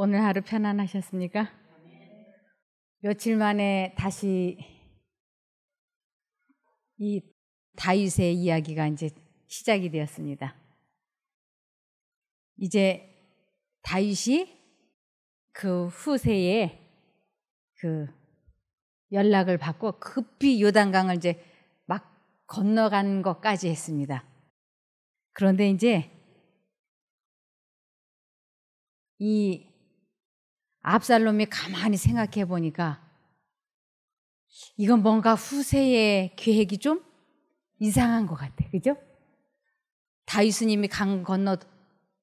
오늘 하루 편안하셨습니까? 며칠 만에 다시 이 다윗의 이야기가 이제 시작이 되었습니다. 이제 다윗이 그 후세에 그 연락을 받고 급히 요단강을 이제 막 건너간 것까지 했습니다. 그런데 이제 이 압살롬이 가만히 생각해 보니까 이건 뭔가 후세의 계획이 좀 이상한 것 같아. 그죠? 다윗스님이 강 건너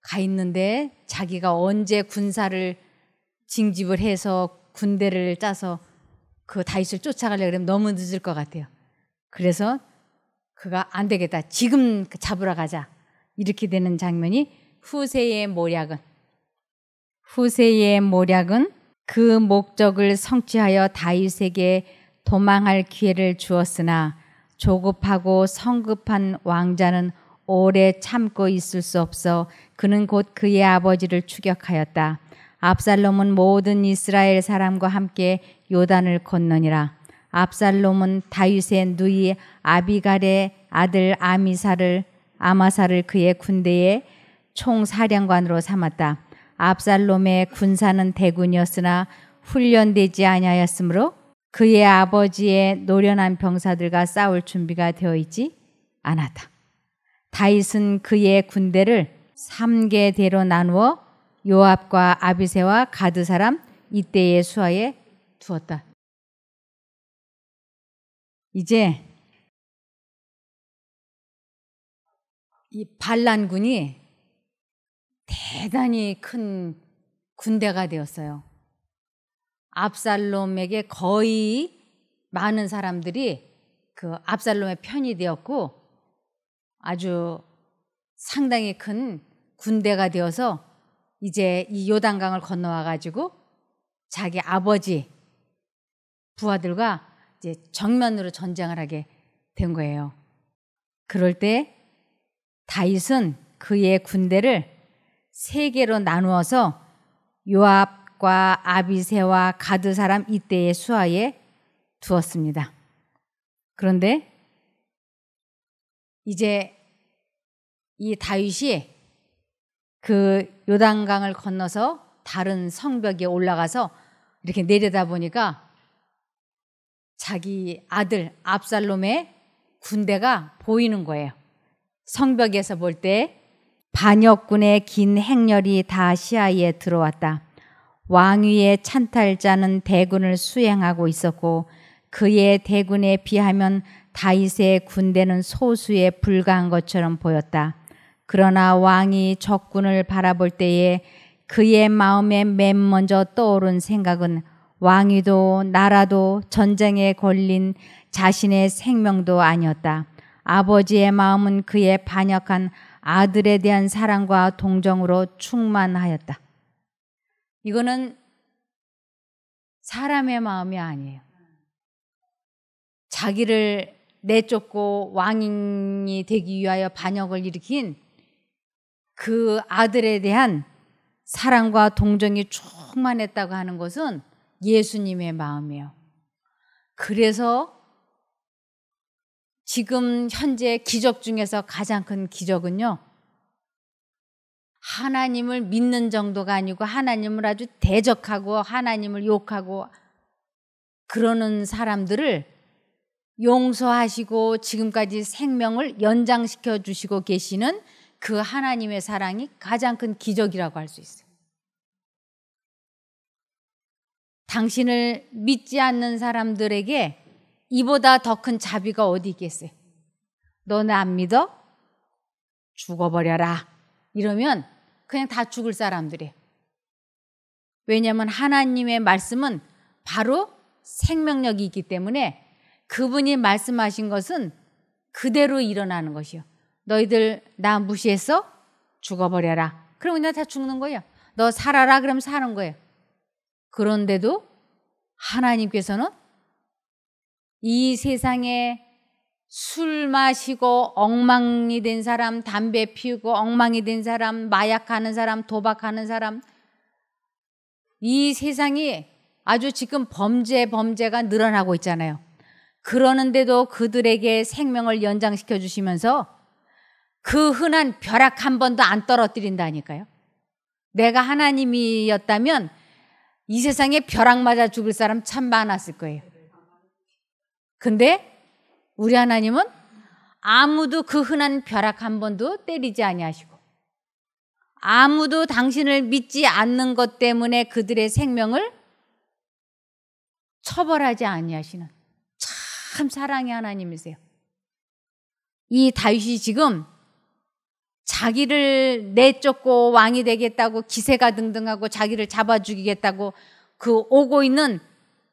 가 있는데 자기가 언제 군사를 징집을 해서 군대를 짜서 그 다윗을 쫓아가려 고 그러면 너무 늦을 것 같아요. 그래서 그가 안 되겠다. 지금 잡으러 가자. 이렇게 되는 장면이 후세의 모략은 후세의 모략은 그 목적을 성취하여 다윗에게 도망할 기회를 주었으나 조급하고 성급한 왕자는 오래 참고 있을 수 없어 그는 곧 그의 아버지를 추격하였다. 압살롬은 모든 이스라엘 사람과 함께 요단을 건너니라. 압살롬은 다윗의 누이 아비갈의 아들 아미사를 아마사를 그의 군대의 총사령관으로 삼았다. 압살롬의 군사는 대군이었으나 훈련되지 아니하였으므로 그의 아버지의 노련한 병사들과 싸울 준비가 되어 있지 않았다. 다윗은 그의 군대를 3개 대로 나누어 요압과 아비세와 가드 사람 이때의 수하에 두었다. 이제 이 반란군이 대단히 큰 군대가 되었어요. 압살롬에게 거의 많은 사람들이 그 압살롬의 편이 되었고 아주 상당히 큰 군대가 되어서 이제 이 요단강을 건너와 가지고 자기 아버지 부하들과 이제 정면으로 전쟁을 하게 된 거예요. 그럴 때 다윗은 그의 군대를 세 개로 나누어서 요압과 아비세와 가드 사람 이때의 수하에 두었습니다. 그런데 이제 이 다윗이 그 요단강을 건너서 다른 성벽에 올라가서 이렇게 내려다 보니까 자기 아들 압살롬의 군대가 보이는 거예요. 성벽에서 볼때 반역군의 긴 행렬이 다 시야에 들어왔다. 왕위의 찬탈자는 대군을 수행하고 있었고 그의 대군에 비하면 다윗의 군대는 소수에 불과한 것처럼 보였다. 그러나 왕이 적군을 바라볼 때에 그의 마음에 맨 먼저 떠오른 생각은 왕위도 나라도 전쟁에 걸린 자신의 생명도 아니었다. 아버지의 마음은 그의 반역한 아들에 대한 사랑과 동정으로 충만하였다. 이거는 사람의 마음이 아니에요. 자기를 내쫓고 왕인이 되기 위하여 반역을 일으킨 그 아들에 대한 사랑과 동정이 충만했다고 하는 것은 예수님의 마음이에요. 그래서 지금 현재 기적 중에서 가장 큰 기적은요. 하나님을 믿는 정도가 아니고 하나님을 아주 대적하고 하나님을 욕하고 그러는 사람들을 용서하시고 지금까지 생명을 연장시켜 주시고 계시는 그 하나님의 사랑이 가장 큰 기적이라고 할 수 있어요. 당신을 믿지 않는 사람들에게 이보다 더 큰 자비가 어디 있겠어요? 너는 안 믿어? 죽어버려라. 이러면 그냥 다 죽을 사람들이에요. 왜냐하면 하나님의 말씀은 바로 생명력이 있기 때문에 그분이 말씀하신 것은 그대로 일어나는 것이요. 너희들 나 무시했어? 죽어버려라. 그럼 그냥 다 죽는 거예요. 너 살아라. 그럼 사는 거예요. 그런데도 하나님께서는 이 세상에 술 마시고 엉망이 된 사람, 담배 피우고 엉망이 된 사람, 마약하는 사람, 도박하는 사람, 이 세상이 아주 지금 범죄, 범죄가 늘어나고 있잖아요. 그러는데도 그들에게 생명을 연장시켜 주시면서 그 흔한 벼락 한 번도 안 떨어뜨린다니까요. 내가 하나님이었다면 이 세상에 벼락 맞아 죽을 사람 참 많았을 거예요. 근데 우리 하나님은 아무도 그 흔한 벼락 한 번도 때리지 아니하시고 아무도 당신을 믿지 않는 것 때문에 그들의 생명을 처벌하지 아니하시는 참 사랑의 하나님이세요. 이 다윗이 지금 자기를 내쫓고 왕이 되겠다고 기세가 등등하고 자기를 잡아 죽이겠다고 그 오고 있는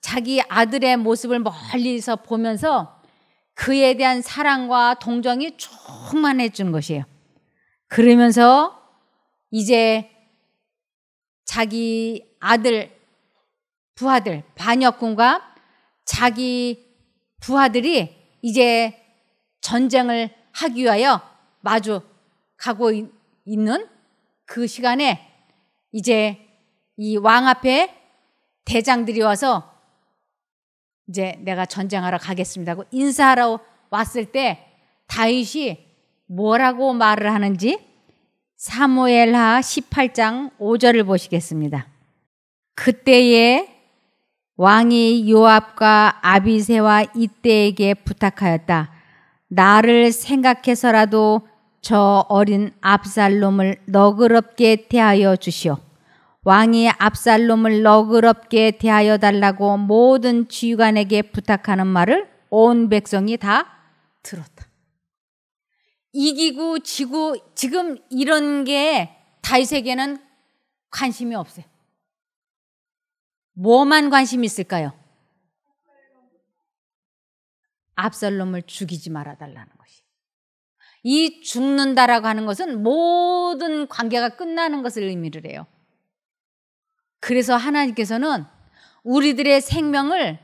자기 아들의 모습을 멀리서 보면서 그에 대한 사랑과 동정이 충만해진 것이에요. 그러면서 이제 자기 아들, 부하들, 반역군과 자기 부하들이 이제 전쟁을 하기 위하여 마주 가고 있는 그 시간에 이제 이 왕 앞에 대장들이 와서 이제 내가 전쟁하러 가겠습니다 하고 인사하러 왔을 때 다윗이 뭐라고 말을 하는지 사무엘하 18장 5절을 보시겠습니다. 그때에 왕이 요압과 아비세와 이때에게 부탁하였다. 나를 생각해서라도 저 어린 압살롬을 너그럽게 대하여 주시오. 왕이 압살롬을 너그럽게 대하여 달라고 모든 지휘관에게 부탁하는 말을 온 백성이 다 들었다. 이기고 지고 지금 이런 게 다윗에게는 관심이 없어요. 뭐만 관심이 있을까요? 압살롬을 죽이지 말아 달라는 것이. 이 죽는다라고 하는 것은 모든 관계가 끝나는 것을 의미를 해요. 그래서 하나님께서는 우리들의 생명을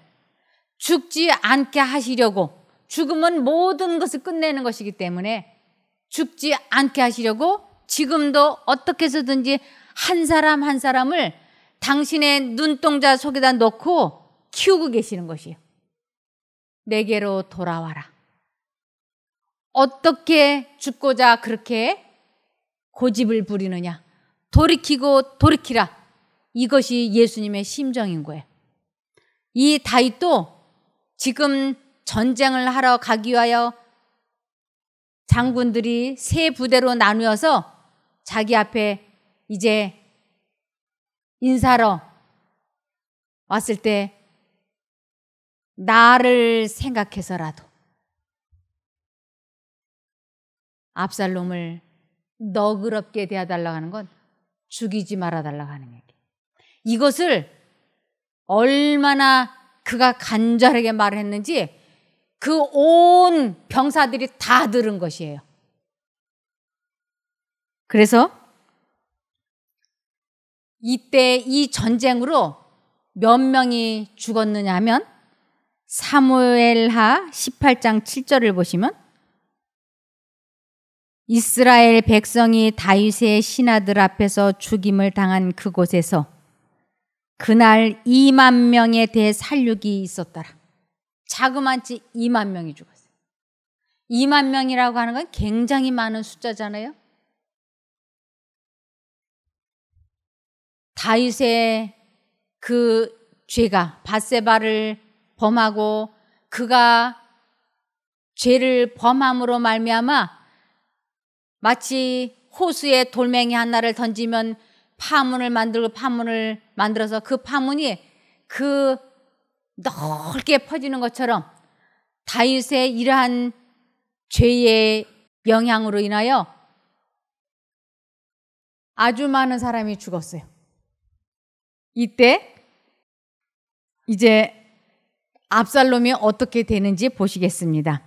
죽지 않게 하시려고 죽음은 모든 것을 끝내는 것이기 때문에 죽지 않게 하시려고 지금도 어떻게 해서든지 한 사람 한 사람을 당신의 눈동자 속에다 넣고 키우고 계시는 것이에요. 내게로 돌아와라. 어떻게 죽고자 그렇게 고집을 부리느냐. 돌이키고 돌이키라. 이것이 예수님의 심정인 거예요. 이 다윗도 지금 전쟁을 하러 가기 위하여 장군들이 세 부대로 나누어서 자기 앞에 이제 인사하 왔을 때 나를 생각해서라도 압살롬을 너그럽게 대하달라고 하는 건 죽이지 말아달라고 하는 얘기. 이것을 얼마나 그가 간절하게 말을 했는지 그 온 병사들이 다 들은 것이에요. 그래서 이때 이 전쟁으로 몇 명이 죽었느냐 하면 사무엘하 18장 7절을 보시면 이스라엘 백성이 다윗의 신하들 앞에서 죽임을 당한 그곳에서 그날 2만 명에 대해 살육이 있었더라. 자그만치 2만 명이 죽었어요. 2만 명이라고 하는 건 굉장히 많은 숫자잖아요. 다윗의 그 죄가 바세바를 범하고 그가 죄를 범함으로 말미암아 마치 호수에 돌멩이 하나를 던지면 파문을 만들고 파문을 만들어서 그 파문이 그 넓게 퍼지는 것처럼 다윗의 이러한 죄의 영향으로 인하여 아주 많은 사람이 죽었어요. 이때 이제 압살롬이 어떻게 되는지 보시겠습니다.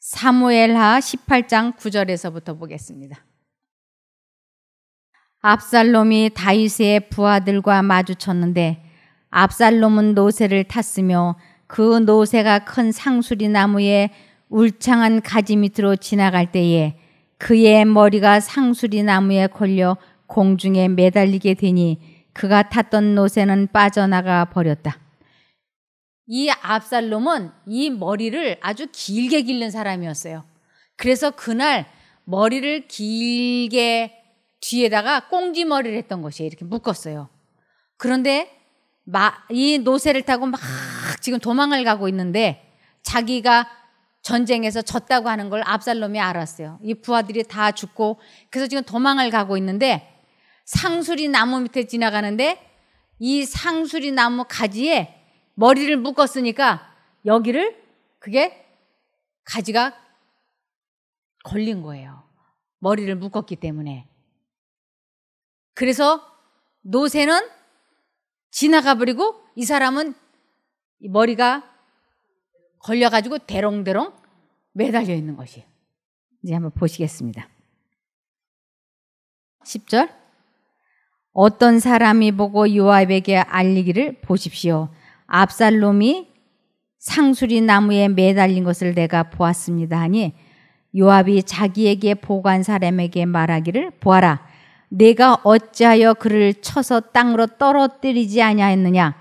사무엘하 18장 9절에서부터 보겠습니다. 압살롬이 다윗의 부하들과 마주쳤는데 압살롬은 노새를 탔으며 그 노새가 큰 상수리 나무의 울창한 가지 밑으로 지나갈 때에 그의 머리가 상수리 나무에 걸려 공중에 매달리게 되니 그가 탔던 노새는 빠져나가 버렸다. 이 압살롬은 이 머리를 아주 길게 길른 사람이었어요. 그래서 그날 머리를 길게 뒤에다가 꽁지머리를 했던 것이 에요 이렇게 묶었어요. 그런데 이 노새를 타고 막 지금 도망을 가고 있는데 자기가 전쟁에서 졌다고 하는 걸 압살롬이 알았어요. 이 부하들이 다 죽고 그래서 지금 도망을 가고 있는데 상수리 나무 밑에 지나가는데 이 상수리 나무 가지에 머리를 묶었으니까 여기를 그게 가지가 걸린 거예요. 머리를 묶었기 때문에. 그래서 노새는 지나가 버리고 이 사람은 머리가 걸려가지고 대롱대롱 매달려 있는 것이에요. 이제 한번 보시겠습니다. 10절. 어떤 사람이 보고 요압에게 알리기를 보십시오. 압살롬이 상수리 나무에 매달린 것을 내가 보았습니다 하니 요압이 자기에게 보관 사람에게 말하기를 보아라 내가 어찌하여 그를 쳐서 땅으로 떨어뜨리지 아니하였느냐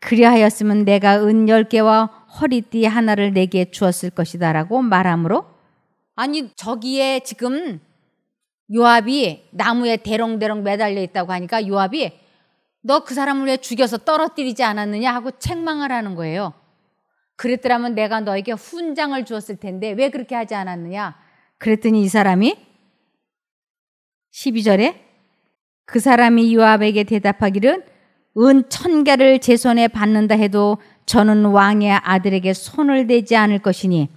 그리하였으면 내가 은 열개와 허리띠 하나를 내게 주었을 것이다라고 말하므로 아니 저기에 지금 요압이 나무에 대롱대롱 매달려 있다고 하니까 요압이 너 그 사람을 왜 죽여서 떨어뜨리지 않았느냐 하고 책망을 하는 거예요. 그랬더라면 내가 너에게 훈장을 주었을 텐데 왜 그렇게 하지 않았느냐. 그랬더니 이 사람이 12절에 그 사람이 요압에게 대답하기를 은 천개를 제 손에 받는다 해도 저는 왕의 아들에게 손을 대지 않을 것이니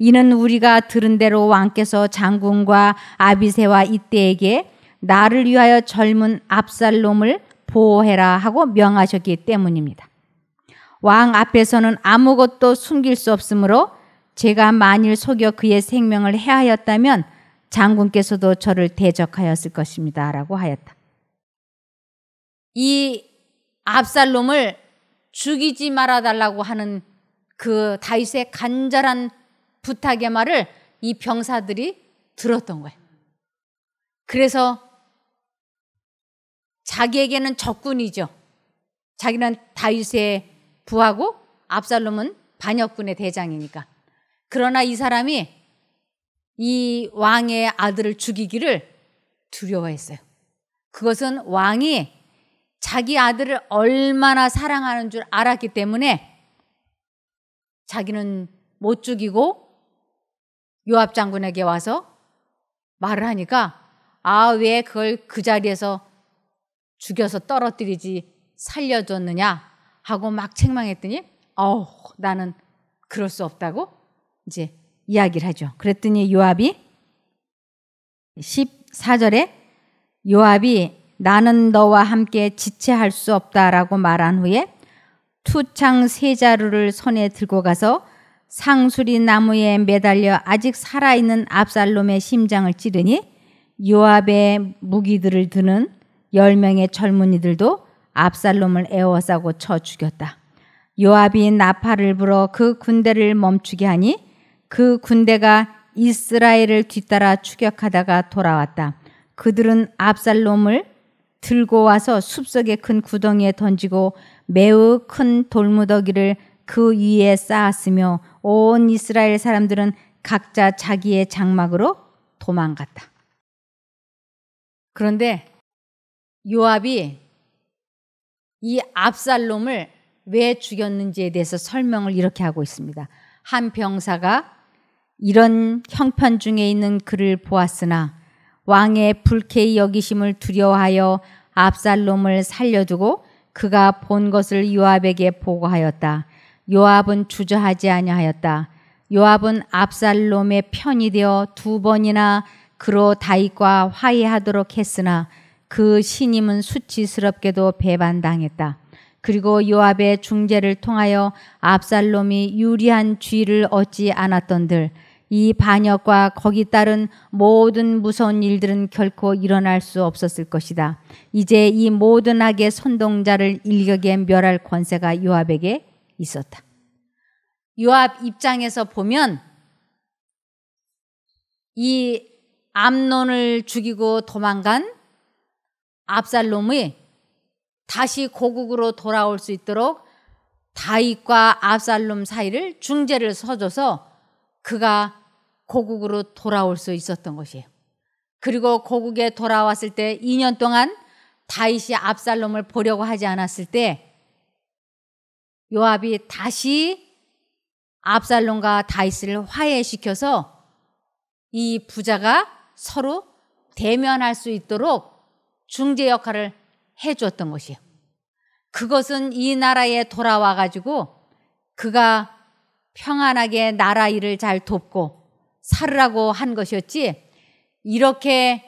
이는 우리가 들은 대로 왕께서 장군과 아비세와 이때에게 나를 위하여 젊은 압살롬을 보호해라 하고 명하셨기 때문입니다. 왕 앞에서는 아무것도 숨길 수 없으므로 제가 만일 속여 그의 생명을 해하였다면 장군께서도 저를 대적하였을 것입니다. 라고 하였다. 이 압살롬을 죽이지 말아 달라고 하는 그 다윗의 간절한 부탁의 말을 이 병사들이 들었던 거예요. 그래서 자기에게는 적군이죠. 자기는 다윗의 부하고 압살롬은 반역군의 대장이니까. 그러나 이 사람이 이 왕의 아들을 죽이기를 두려워했어요. 그것은 왕이 자기 아들을 얼마나 사랑하는 줄 알았기 때문에 자기는 못 죽이고 요압 장군에게 와서 말을 하니까 아 왜 그걸 그 자리에서 죽여서 떨어뜨리지 살려줬느냐 하고 막 책망했더니 어우 나는 그럴 수 없다고 이제 이야기를 하죠. 그랬더니 요압이 14절에 요압이 나는 너와 함께 지체할 수 없다라고 말한 후에 투창 세 자루를 손에 들고 가서 상수리 나무에 매달려 아직 살아있는 압살롬의 심장을 찌르니 요압의 무기들을 드는 열 명의 젊은이들도 압살롬을 애워싸고 쳐 죽였다. 요압이 나팔을 불어 그 군대를 멈추게 하니 그 군대가 이스라엘을 뒤따라 추격하다가 돌아왔다. 그들은 압살롬을 들고 와서 숲속의 큰 구덩이에 던지고 매우 큰 돌무더기를 그 위에 쌓았으며 온 이스라엘 사람들은 각자 자기의 장막으로 도망갔다. 그런데 요압이 이 압살롬을 왜 죽였는지에 대해서 설명을 이렇게 하고 있습니다. 한 병사가 이런 형편 중에 있는 그를 보았으나 왕의 불쾌히 여기심을 두려워하여 압살롬을 살려두고 그가 본 것을 요압에게 보고하였다. 요압은 주저하지 아니하였다. 요압은 압살롬의 편이 되어 두 번이나 그로 다윗과 화해하도록 했으나 그 신임은 수치스럽게도 배반당했다. 그리고 요압의 중재를 통하여 압살롬이 유리한 쥐를 얻지 않았던들 이 반역과 거기 따른 모든 무서운 일들은 결코 일어날 수 없었을 것이다. 이제 이 모든 악의 선동자를 일격에 멸할 권세가 요압에게 있었다. 요압 입장에서 보면 이 암론을 죽이고 도망간 압살롬이 다시 고국으로 돌아올 수 있도록 다윗과 압살롬 사이를 중재를 서줘서 그가 고국으로 돌아올 수 있었던 것이에요. 그리고 고국에 돌아왔을 때 2년 동안 다윗이 압살롬을 보려고 하지 않았을 때 요압이 다시 압살롬과 다윗을 화해시켜서 이 부자가 서로 대면할 수 있도록 중재 역할을 해 주었던 것이에요. 그것은 이 나라에 돌아와 가지고 그가 평안하게 나라 일을 잘 돕고 살으라고 한 것이었지 이렇게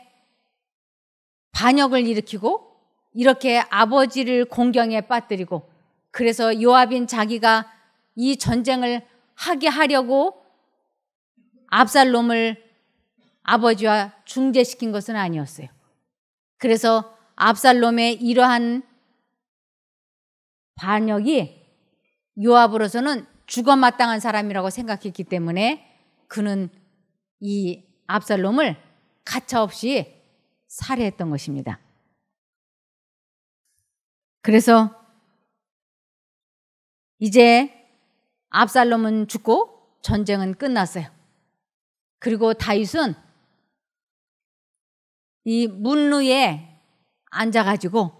반역을 일으키고 이렇게 아버지를 공경에 빠뜨리고 그래서 요압인 자기가 이 전쟁을 하게 하려고 압살롬을 아버지와 중재시킨 것은 아니었어요. 그래서 압살롬의 이러한 반역이 요압으로서는 죽어마땅한 사람이라고 생각했기 때문에 그는 이 압살롬을 가차없이 살해했던 것입니다. 그래서 이제 압살롬은 죽고 전쟁은 끝났어요. 그리고 다윗은 이 문루에 앉아가지고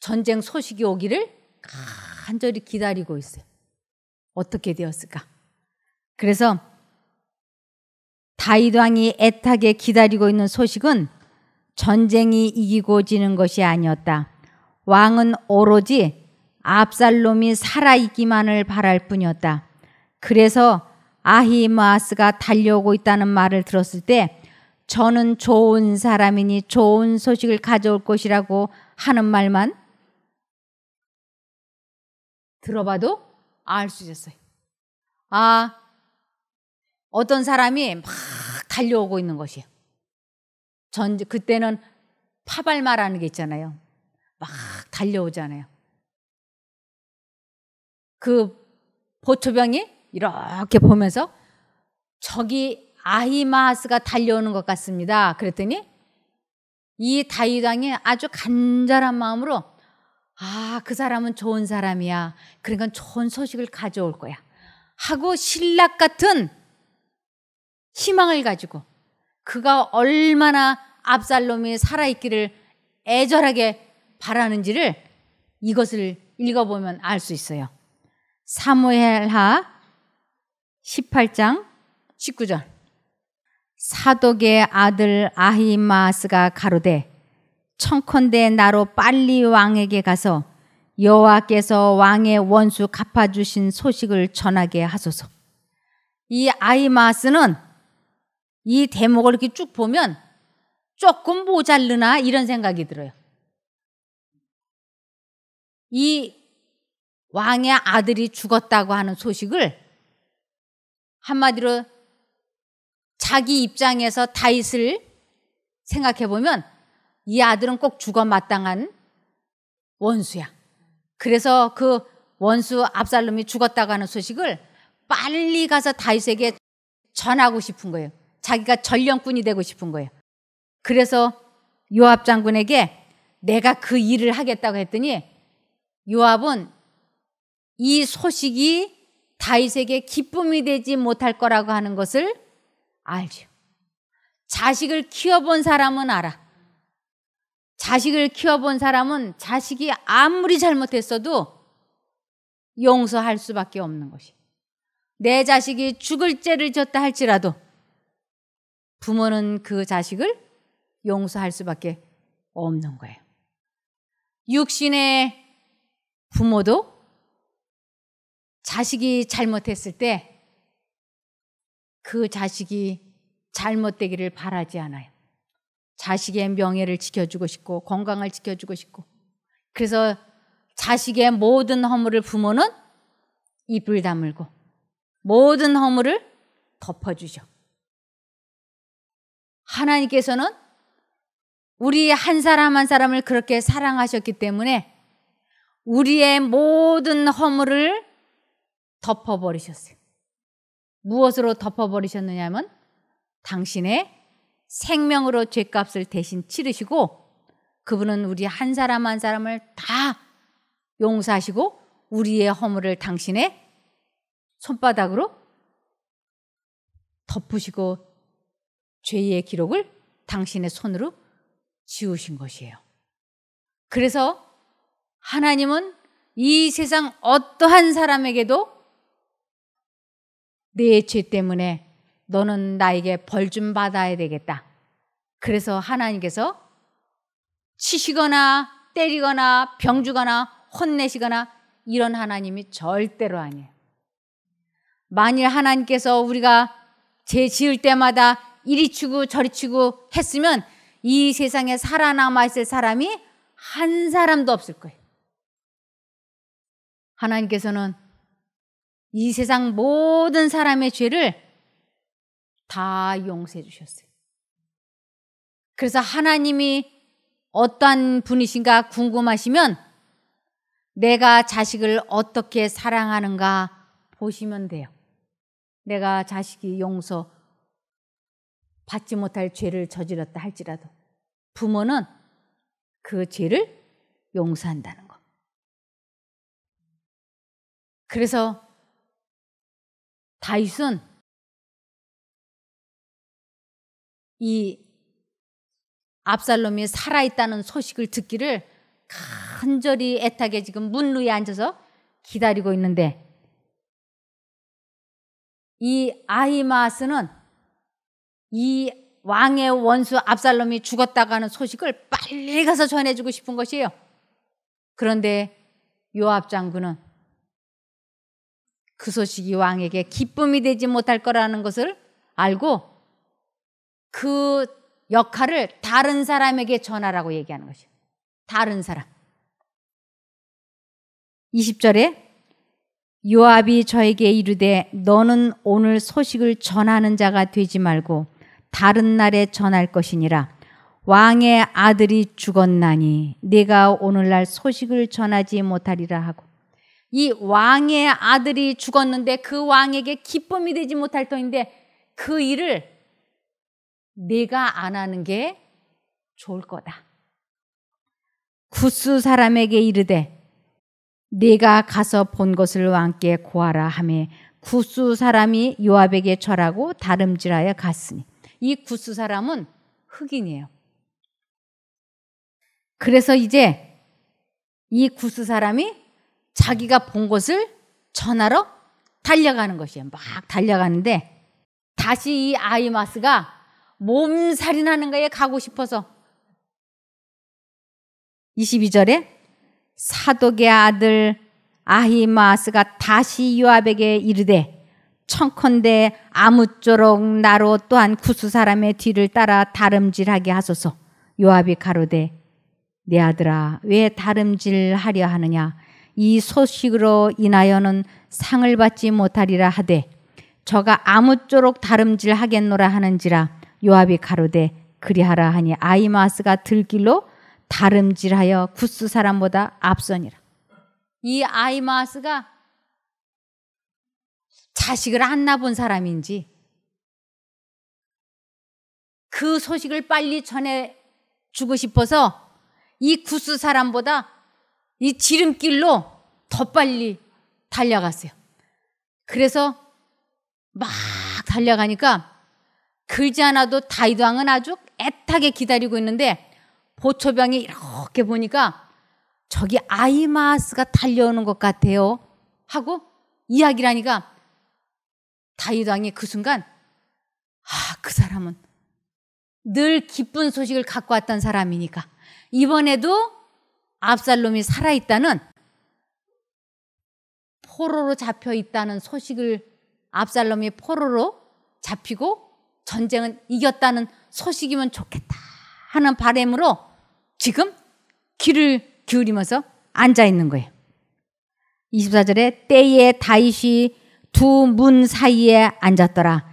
전쟁 소식이 오기를 간절히 기다리고 있어요. 어떻게 되었을까? 그래서 다윗 왕이 애타게 기다리고 있는 소식은 전쟁이 이기고 지는 것이 아니었다. 왕은 오로지 압살롬이 살아있기만을 바랄 뿐이었다. 그래서 아히마스가 달려오고 있다는 말을 들었을 때 저는 좋은 사람이니 좋은 소식을 가져올 것이라고 하는 말만 들어봐도 알 수 있었어요. 아, 어떤 사람이 막 달려오고 있는 것이에요. 전 그때는 파발마라는 게 있잖아요. 막 달려오잖아요. 그 보초병이 이렇게 보면서 저기 아히마스가 달려오는 것 같습니다. 그랬더니 이 다윗왕이 아주 간절한 마음으로 아, 그 사람은 좋은 사람이야. 그러니까 좋은 소식을 가져올 거야. 하고 신락 같은 희망을 가지고 그가 얼마나 압살롬이 살아있기를 애절하게 바라는지를 이것을 읽어보면 알 수 있어요. 사무엘하 18장 19절 사독의 아들 아히마스가 가로되 청컨대 나로 빨리 왕에게 가서 여호와께서 왕의 원수 갚아주신 소식을 전하게 하소서. 이 아히마스는 이 대목을 이렇게 쭉 보면 조금 모자르나 이런 생각이 들어요. 이 왕의 아들이 죽었다고 하는 소식을 한마디로 자기 입장에서 다윗을 생각해 보면 이 아들은 꼭 죽어 마땅한 원수야. 그래서 그 원수 압살롬이 죽었다고 하는 소식을 빨리 가서 다윗에게 전하고 싶은 거예요. 자기가 전령꾼이 되고 싶은 거예요. 그래서 요압 장군에게 내가 그 일을 하겠다고 했더니 요압은 이 소식이 다윗에게 기쁨이 되지 못할 거라고 하는 것을 알죠. 자식을 키워본 사람은 알아. 자식을 키워본 사람은 자식이 아무리 잘못했어도 용서할 수밖에 없는 것이. 내 자식이 죽을 죄를 졌다 할지라도 부모는 그 자식을 용서할 수밖에 없는 거예요. 육신의 부모도 자식이 잘못했을 때 그 자식이 잘못되기를 바라지 않아요. 자식의 명예를 지켜주고 싶고 건강을 지켜주고 싶고 그래서 자식의 모든 허물을 부모는 입을 다물고 모든 허물을 덮어주죠. 하나님께서는 우리 한 사람 한 사람을 그렇게 사랑하셨기 때문에 우리의 모든 허물을 덮어버리셨어요. 무엇으로 덮어버리셨느냐면 당신의 생명으로 죄값을 대신 치르시고 그분은 우리 한 사람 한 사람을 다 용서하시고 우리의 허물을 당신의 손바닥으로 덮으시고 죄의 기록을 당신의 손으로 지우신 것이에요. 그래서 하나님은 이 세상 어떠한 사람에게도 내 죄 때문에 너는 나에게 벌 좀 받아야 되겠다. 그래서 하나님께서 치시거나 때리거나 병주거나 혼내시거나 이런 하나님이 절대로 아니에요. 만일 하나님께서 우리가 죄 지을 때마다 이리 치고 저리 치고 했으면 이 세상에 살아남아 있을 사람이 한 사람도 없을 거예요. 하나님께서는 이 세상 모든 사람의 죄를 다 용서해 주셨어요. 그래서 하나님이 어떠한 분이신가 궁금하시면 내가 자식을 어떻게 사랑하는가 보시면 돼요. 내가 자식이 용서 받지 못할 죄를 저질렀다 할지라도 부모는 그 죄를 용서한다는 것. 그래서 다윗은 이 압살롬이 살아있다는 소식을 듣기를 간절히 애타게 지금 문루에 앉아서 기다리고 있는데 이 아히마스는 이 왕의 원수 압살롬이 죽었다가는 소식을 빨리 가서 전해주고 싶은 것이에요. 그런데 요압 장군은 그 소식이 왕에게 기쁨이 되지 못할 거라는 것을 알고 그 역할을 다른 사람에게 전하라고 얘기하는 것이에요. 다른 사람. 20절에 요압이 저에게 이르되 너는 오늘 소식을 전하는 자가 되지 말고 다른 날에 전할 것이니라 왕의 아들이 죽었나니 내가 오늘날 소식을 전하지 못하리라 하고 이 왕의 아들이 죽었는데 그 왕에게 기쁨이 되지 못할 터인데 그 일을 내가 안 하는 게 좋을 거다. 구스 사람에게 이르되 내가 가서 본 것을 왕께 고하라 하매 구스 사람이 요압에게 절하고 다름질하여 갔으니 이 구스 사람은 흑인이에요. 그래서 이제 이 구스 사람이 자기가 본 것을 전하러 달려가는 것이에요. 막 달려가는데 다시 이 아이마스가 몸살이나는 거에 가고 싶어서 22절에 사독의 아들 아히마스가 다시 요압에게 이르되 청컨대 아무쪼록 나로 또한 구수 사람의 뒤를 따라 다름질하게 하소서. 요압이 가로되 내 아들아 왜 다름질하려 하느냐 이 소식으로 인하여는 상을 받지 못하리라 하되 저가 아무쪼록 다름질하겠노라 하는지라 요압이 가로되 그리하라 하니 아이마스가 들길로 다름질하여 구스 사람보다 앞선이라 이 아이마스가 자식을 안 낳아본 사람인지 그 소식을 빨리 전해 주고 싶어서 이 구스 사람보다 이 지름길로 더 빨리 달려갔어요. 그래서 막 달려가니까 글지 않아도 다이왕은 도 아주 애타게 기다리고 있는데 보초병이 이렇게 보니까 저기 아이마스가 달려오는 것 같아요. 하고 이야기를 하니까 다윗 왕이 그 순간 아, 그 사람은 늘 기쁜 소식을 갖고 왔던 사람이니까 이번에도 압살롬이 살아 있다는 포로로 잡혀 있다는 소식을 압살롬이 포로로 잡히고 전쟁은 이겼다는 소식이면 좋겠다 하는 바램으로 지금 귀를 기울이면서 앉아 있는 거예요. 24절에 때에 다윗이 두문 사이에 앉았더라.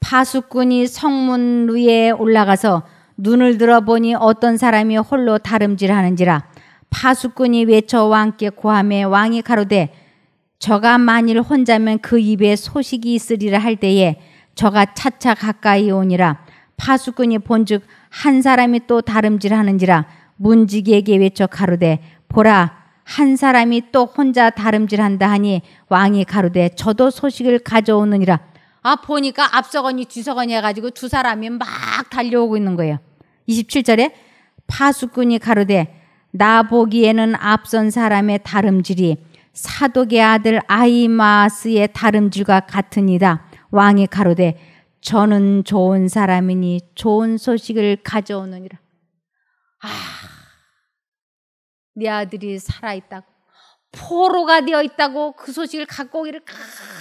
파수꾼이 성문 위에 올라가서 눈을 들어보니 어떤 사람이 홀로 다름질하는지라 파수꾼이 외쳐 왕께 고함해 왕이 가로되 저가 만일 혼자면 그 입에 소식이 있으리라 할 때에 저가 차차 가까이 오니라 파수꾼이 본즉 한 사람이 또 다름질하는지라 문지기에게 외쳐 가로되 보라 한 사람이 또 혼자 다름질한다 하니 왕이 가로되 저도 소식을 가져오느니라. 아 보니까 앞서거니 뒤서거니 해가지고 두 사람이 막 달려오고 있는 거예요. 27절에 파수꾼이 가로되 나 보기에는 앞선 사람의 다름질이 사독의 아들 아이마스의 다름질과 같으니라. 왕이 가로되 저는 좋은 사람이니 좋은 소식을 가져오느니라. 아내 네 아들이 살아있다고 포로가 되어 있다고 그 소식을 갖고 오기를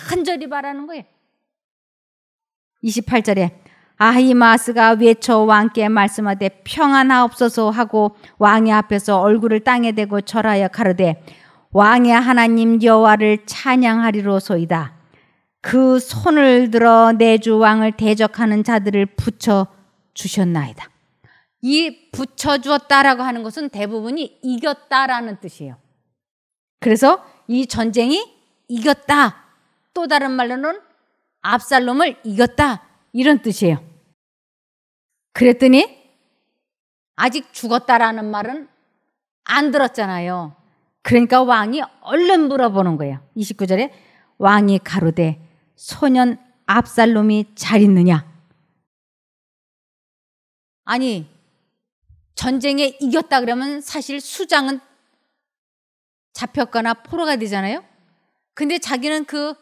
간절히 바라는 거예요. 28절에 아히마스가 외쳐 왕께 말씀하되 평안하옵소서 하고 왕의 앞에서 얼굴을 땅에 대고 절하여 가로되 왕의 하나님 여와를 찬양하리로소이다. 그 손을 들어 내주 왕을 대적하는 자들을 붙여 주셨나이다. 이 붙여주었다라고 하는 것은 대부분이 이겼다라는 뜻이에요. 그래서 이 전쟁이 이겼다. 또 다른 말로는 압살롬을 이겼다. 이런 뜻이에요. 그랬더니 아직 죽었다라는 말은 안 들었잖아요. 그러니까 왕이 얼른 물어보는 거예요. 29절에 왕이 가로되 소년 압살롬이 잘 있느냐? 아니, 전쟁에 이겼다 그러면 사실 수장은 잡혔거나 포로가 되잖아요. 근데 자기는 그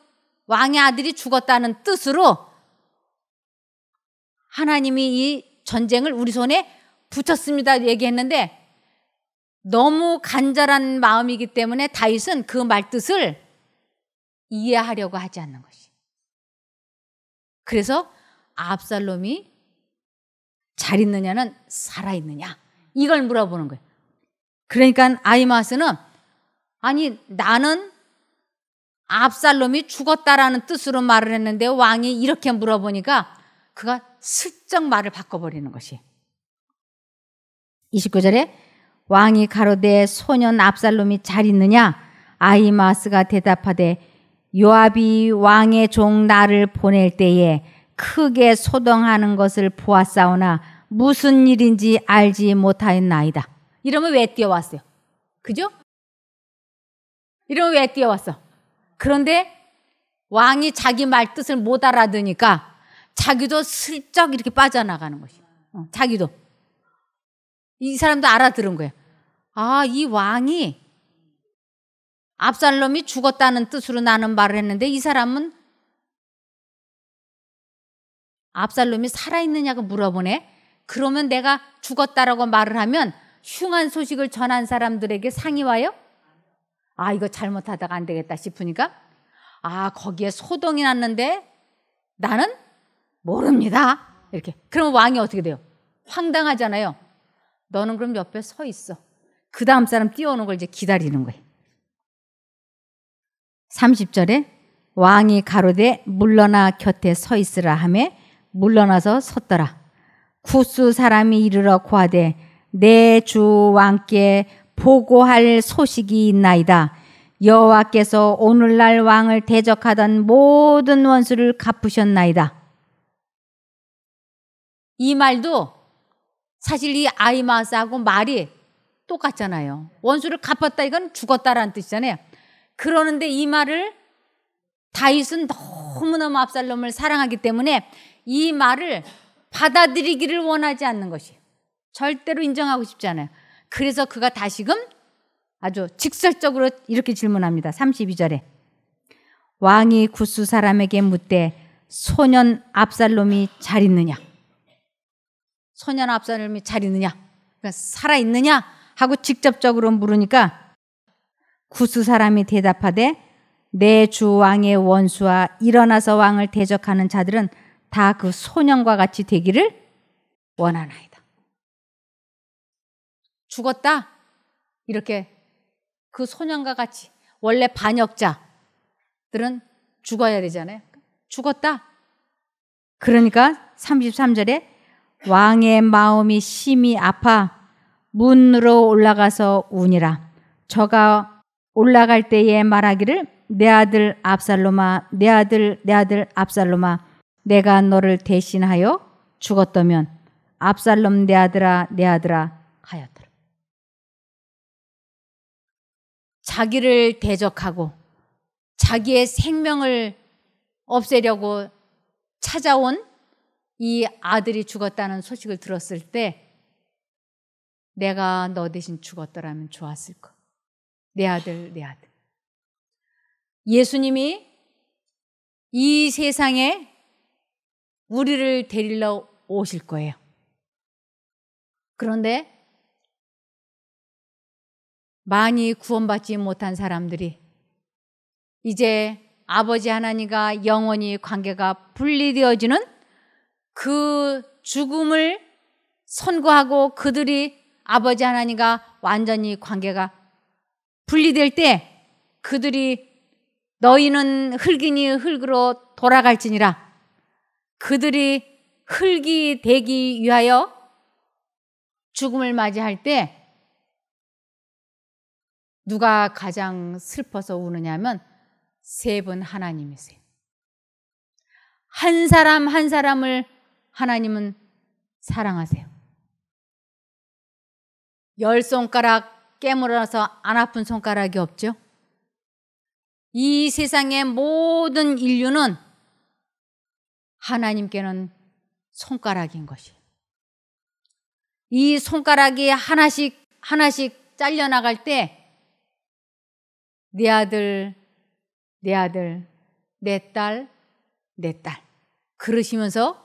왕의 아들이 죽었다는 뜻으로 하나님이 이 전쟁을 우리 손에 붙였습니다 얘기했는데 너무 간절한 마음이기 때문에 다윗은 그 말뜻을 이해하려고 하지 않는 것이. 그래서 압살롬이 잘 있느냐는 살아 있느냐. 이걸 물어보는 거예요. 그러니까 아이마스는 아니 나는 압살롬이 죽었다라는 뜻으로 말을 했는데 왕이 이렇게 물어보니까 그가 슬쩍 말을 바꿔버리는 것이 29절에 왕이 가로되 소년 압살롬이 잘 있느냐 아이마스가 대답하되 요압이 왕의 종 나를 보낼 때에 크게 소동하는 것을 보았사오나 무슨 일인지 알지 못하였나이다. 이러면 왜 뛰어왔어요? 그죠? 이러면 왜 뛰어왔어? 그런데 왕이 자기 말 뜻을 못 알아듣으니까 자기도 슬쩍 이렇게 빠져나가는 것이. 어, 자기도. 이 사람도 알아들은 거예요. 아, 이 왕이 압살롬이 죽었다는 뜻으로 나는 말을 했는데 이 사람은 압살롬이 살아있느냐고 물어보네. 그러면 내가 죽었다라고 말을 하면 흉한 소식을 전한 사람들에게 상이 와요? 아, 이거 잘못하다가 안 되겠다 싶으니까 아, 거기에 소동이 났는데 나는 모릅니다. 이렇게. 그러면 왕이 어떻게 돼요? 황당하잖아요. 너는 그럼 옆에 서 있어. 그 다음 사람 뛰어오는 걸 이제 기다리는 거예요. 30절에 왕이 가로되 물러나 곁에 서 있으라 함에 물러나서 섰더라. 구스 사람이 이르러 고하되 내 주 왕께 보고할 소식이 있나이다. 여호와께서 오늘날 왕을 대적하던 모든 원수를 갚으셨나이다. 이 말도 사실 이 아이마스하고 말이 똑같잖아요. 원수를 갚았다 이건 죽었다라는 뜻이잖아요. 그러는데 이 말을 다윗은 너무너무 압살롬을 사랑하기 때문에 이 말을 받아들이기를 원하지 않는 것이 에요 절대로 인정하고 싶지 않아요. 그래서 그가 다시금 아주 직설적으로 이렇게 질문합니다. 32절에 왕이 구스 사람에게 묻되 소년 압살롬이 잘 있느냐? 소년 압살롬이 잘 있느냐? 그러니까 살아 있느냐? 하고 직접적으로 물으니까 구스 사람이 대답하되 내 주 왕의 원수와 일어나서 왕을 대적하는 자들은 다그 소년과 같이 되기를 원하나이다. 죽었다? 이렇게 그 소년과 같이 원래 반역자들은 죽어야 되잖아요. 죽었다. 그러니까 33절에 왕의 마음이 심히 아파 문으로 올라가서 우니라. 저가 올라갈 때에 말하기를 내 아들 압살로마, 내 아들, 내 아들 압살로마, 내가 너를 대신하여 죽었다면 압살롬 내 아들아 내 아들아 하였더라. 자기를 대적하고 자기의 생명을 없애려고 찾아온 이 아들이 죽었다는 소식을 들었을 때 내가 너 대신 죽었더라면 좋았을 거. 내 아들, 내 아들. 예수님이 이 세상에 우리를 데리러 오실 거예요. 그런데 많이 구원받지 못한 사람들이 이제 아버지 하나님과 영원히 관계가 분리되어지는 그 죽음을 선고하고 그들이 아버지 하나님과 완전히 관계가 분리될 때 그들이 너희는 흙이니 흙으로 돌아갈지니라 그들이 흙이 되기 위하여 죽음을 맞이할 때 누가 가장 슬퍼서 우느냐면 세 분 하나님이세요. 한 사람 한 사람을 하나님은 사랑하세요. 열 손가락 깨물어서 안 아픈 손가락이 없죠. 이 세상의 모든 인류는 하나님께는 손가락인 것이. 이 손가락이 하나씩 하나씩 잘려나갈 때 내 아들, 내 아들, 내 딸, 내 딸. 그러시면서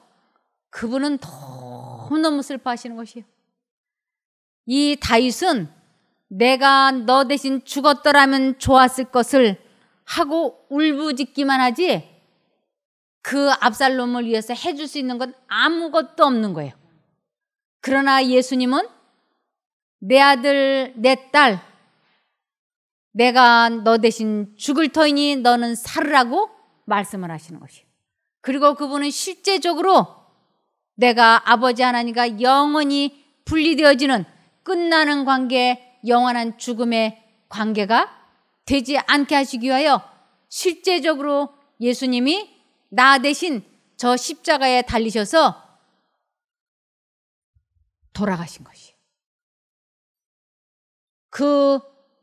그분은 너무너무 슬퍼하시는 것이요. 이 다윗은 내가 너 대신 죽었더라면 좋았을 것을 하고 울부짖기만 하지 그 압살롬을 위해서 해줄 수 있는 건 아무것도 없는 거예요. 그러나 예수님은 내 아들, 내 딸, 내가 너 대신 죽을 터이니 너는 살으라고 말씀을 하시는 것이에요. 그리고 그분은 실제적으로 내가 아버지 하나님과 영원히 분리되어지는 끝나는 관계, 영원한 죽음의 관계가 되지 않게 하시기 위하여 실제적으로 예수님이 나 대신 저 십자가에 달리셔서 돌아가신 것이요그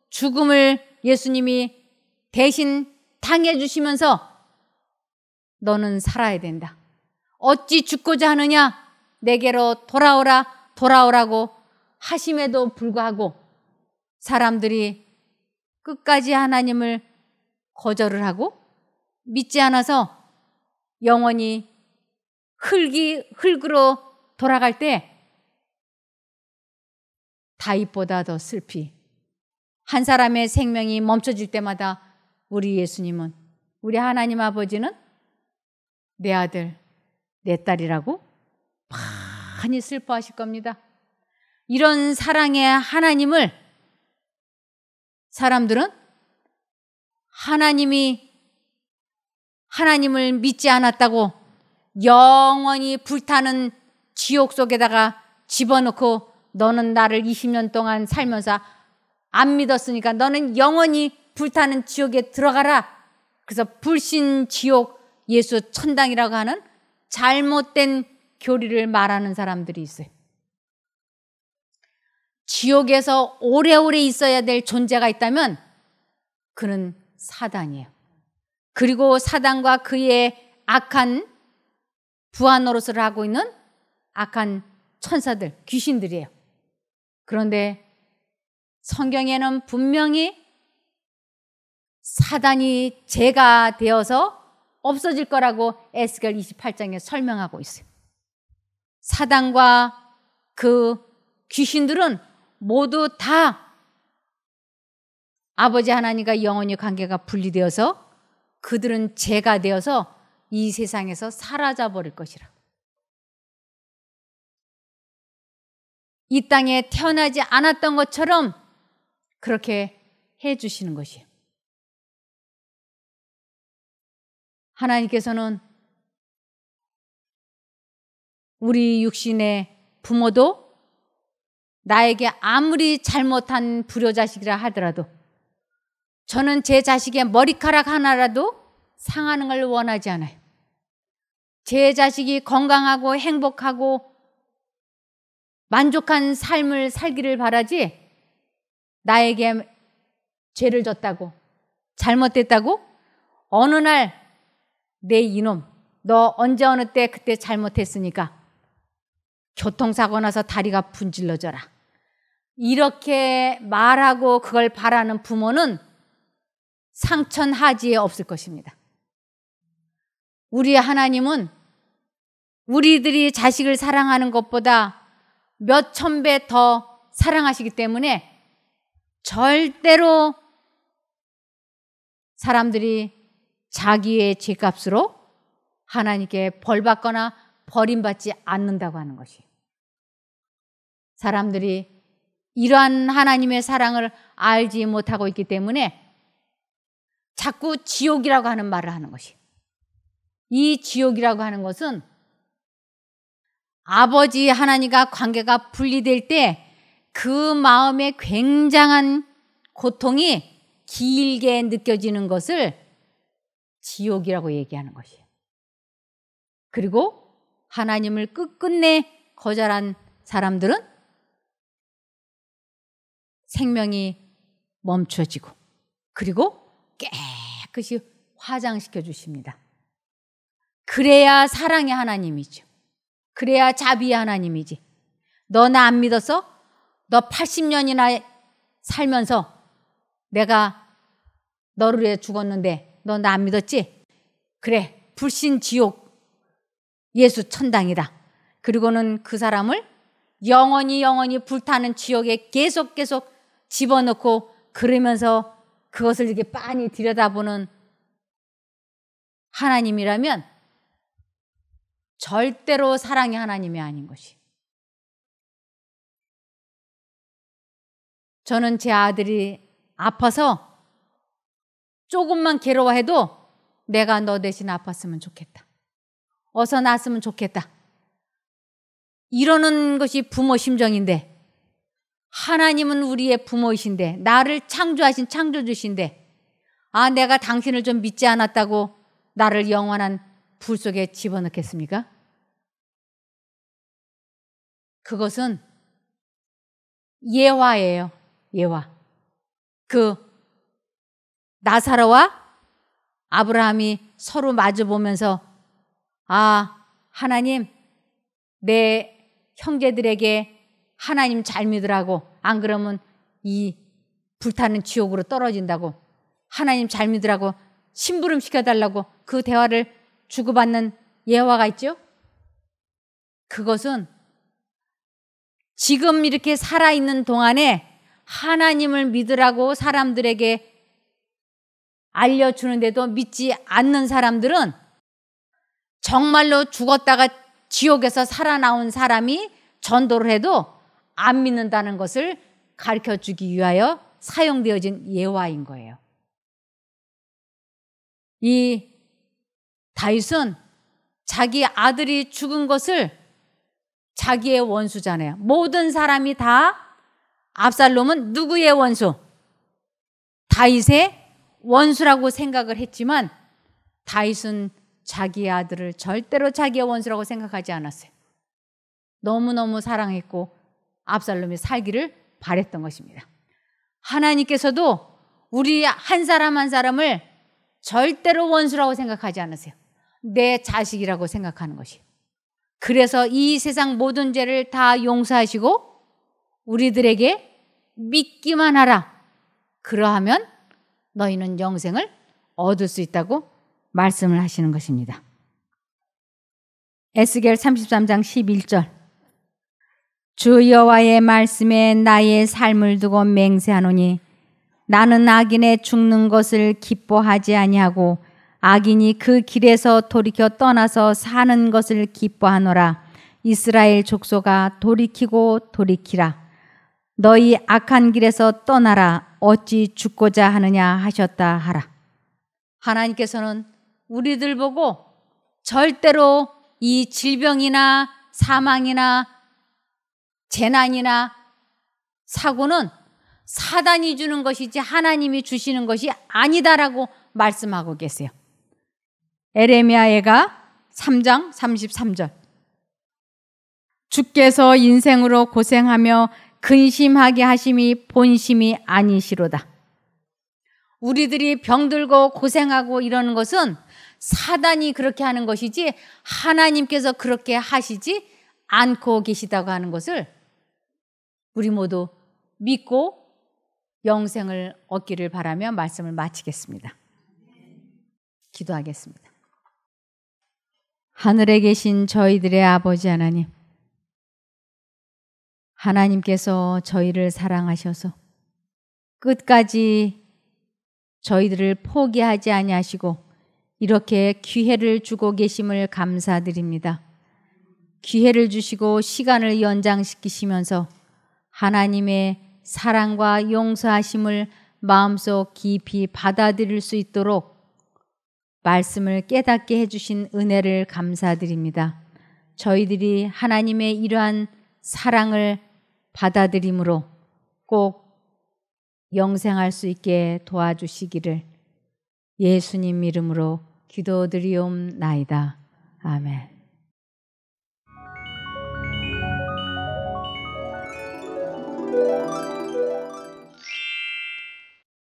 죽음을 예수님이 대신 당해 주시면서 너는 살아야 된다. 어찌 죽고자 하느냐? 내게로 돌아오라, 돌아오라고 하심에도 불구하고 사람들이 끝까지 하나님을 거절을 하고 믿지 않아서 영원히 흙이 흙으로 돌아갈 때 다윗보다 더 슬피 한 사람의 생명이 멈춰질 때마다 우리 예수님은 우리 하나님 아버지는 내 아들, 내 딸이라고 많이 슬퍼하실 겁니다. 이런 사랑의 하나님을 사람들은 하나님이 하나님을 믿지 않았다고 영원히 불타는 지옥 속에다가 집어넣고 너는 나를 20년 동안 살면서 안 믿었으니까 너는 영원히 불타는 지옥에 들어가라. 그래서 불신 지옥 예수 천당이라고 하는 잘못된 교리를 말하는 사람들이 있어요. 지옥에서 오래오래 있어야 될 존재가 있다면 그는 사단이에요. 그리고 사단과 그의 악한 부하 노릇을 하고 있는 악한 천사들, 귀신들이에요. 그런데 성경에는 분명히 사단이 죄가 되어서 없어질 거라고 에스겔 28장에 설명하고 있어요. 사단과 그 귀신들은 모두 다 아버지 하나님과 영원히 관계가 분리되어서 그들은 죄가 되어서 이 세상에서 사라져 버릴 것이라. 이 땅에 태어나지 않았던 것처럼 그렇게 해 주시는 것이에요. 하나님께서는 우리 육신의 부모도 나에게 아무리 잘못한 불효자식이라 하더라도 저는 제 자식의 머리카락 하나라도 상하는 걸 원하지 않아요. 제 자식이 건강하고 행복하고 만족한 삶을 살기를 바라지 나에게 죄를 졌다고 잘못됐다고 어느 날 내 이놈 너 언제 어느 때 그때 잘못했으니까 교통사고 나서 다리가 분질러져라 이렇게 말하고 그걸 바라는 부모는 상천하지에 없을 것입니다. 우리 하나님은 우리들이 자식을 사랑하는 것보다 몇 천배 더 사랑하시기 때문에 절대로 사람들이 자기의 죄값으로 하나님께 벌받거나 버림받지 않는다고 하는 것이 사람들이 이러한 하나님의 사랑을 알지 못하고 있기 때문에 자꾸 지옥이라고 하는 말을 하는 것이. 이 지옥이라고 하는 것은 아버지 하나님과 관계가 분리될 때 그 마음의 굉장한 고통이 길게 느껴지는 것을 지옥이라고 얘기하는 것이. 그리고 하나님을 끝끝내 거절한 사람들은 생명이 멈춰지고 그리고 깨끗이 화장시켜 주십니다. 그래야 사랑의 하나님이죠. 그래야 자비의 하나님이지. 너 나 안 믿었어? 너 80년이나 살면서 내가 너를 위해 죽었는데 너 나 안 믿었지? 그래, 불신 지옥, 예수 천당이다. 그리고는 그 사람을 영원히 영원히 불타는 지옥에 계속 계속 집어넣고 그러면서 그것을 이렇게 빤히 들여다보는 하나님이라면 절대로 사랑의 하나님이 아닌 것이. 저는 제 아들이 아파서 조금만 괴로워해도 내가 너 대신 아팠으면 좋겠다. 어서 났으면 좋겠다. 이러는 것이 부모 심정인데 하나님은 우리의 부모이신데 나를 창조하신 창조주신데 아 내가 당신을 좀 믿지 않았다고 나를 영원한 불 속에 집어넣겠습니까? 그것은 예화예요. 예화. 그 나사로와 아브라함이 서로 마주 보면서 아 하나님 내 형제들에게 하나님 잘 믿으라고 안 그러면 이 불타는 지옥으로 떨어진다고 하나님 잘 믿으라고 심부름 시켜달라고 그 대화를 주고받는 예화가 있죠? 그것은 지금 이렇게 살아있는 동안에 하나님을 믿으라고 사람들에게 알려주는데도 믿지 않는 사람들은 정말로 죽었다가 지옥에서 살아나온 사람이 전도를 해도 안 믿는다는 것을 가르쳐 주기 위하여 사용되어진 예화인 거예요. 이 다윗은 자기 아들이 죽은 것을 자기의 원수잖아요. 모든 사람이 다 압살롬은 누구의 원수? 다윗의 원수라고 생각을 했지만 다윗은 자기 아들을 절대로 자기의 원수라고 생각하지 않았어요. 너무너무 사랑했고 압살롬이 살기를 바랬던 것입니다. 하나님께서도 우리 한 사람 한 사람을 절대로 원수라고 생각하지 않으세요. 내 자식이라고 생각하는 것이. 그래서 이 세상 모든 죄를 다 용서하시고 우리들에게 믿기만 하라. 그러하면 너희는 영생을 얻을 수 있다고 말씀을 하시는 것입니다. 에스겔 33장 11절 주 여호와의 말씀에 나의 삶을 두고 맹세하노니 나는 악인의 죽는 것을 기뻐하지 아니하고 악인이 그 길에서 돌이켜 떠나서 사는 것을 기뻐하노라 이스라엘 족속아 돌이키고 돌이키라 너희 악한 길에서 떠나라 어찌 죽고자 하느냐 하셨다 하라 하나님께서는 우리들 보고 절대로 이 질병이나 사망이나 재난이나 사고는 사단이 주는 것이지 하나님이 주시는 것이 아니다라고 말씀하고 계세요. 에레미야애가 3장 33절. 주께서 인생으로 고생하며 근심하게 하심이 본심이 아니시로다. 우리들이 병들고 고생하고 이러는 것은 사단이 그렇게 하는 것이지 하나님께서 그렇게 하시지 않고 계시다고 하는 것을 우리 모두 믿고 영생을 얻기를 바라며 말씀을 마치겠습니다. 기도하겠습니다. 하늘에 계신 저희들의 아버지 하나님, 하나님께서 저희를 사랑하셔서 끝까지 저희들을 포기하지 아니하시고 이렇게 기회를 주고 계심을 감사드립니다. 기회를 주시고 시간을 연장시키시면서 하나님의 사랑과 용서하심을 마음속 깊이 받아들일 수 있도록 말씀을 깨닫게 해주신 은혜를 감사드립니다. 저희들이 하나님의 이러한 사랑을 받아들임으로 꼭 영생할 수 있게 도와주시기를 예수님 이름으로 기도드리옵나이다. 아멘.